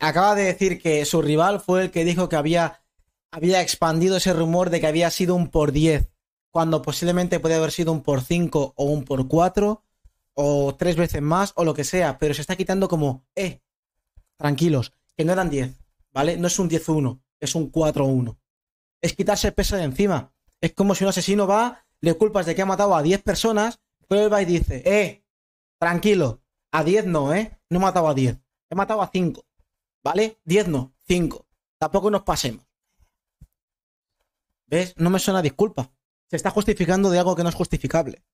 acaba de decir que su rival fue el que dijo que había, había expandido ese rumor de que había sido un por 10, cuando posiblemente puede haber sido un por 5 o un por 4 o tres veces más o lo que sea, pero se está quitando como, eh, tranquilos, que no eran 10, ¿vale? No es un 10-1, es un 4-1. Es quitarse el peso de encima. Es como si un asesino va, le culpas de que ha matado a 10 personas, pero él va y dice, eh, tranquilo, a 10 no, ¿eh? No he matado a 10, he matado a 5. ¿Vale? diez no, cinco. Tampoco nos pasemos. ¿Ves? No me suena disculpa. Se está justificando de algo que no es justificable.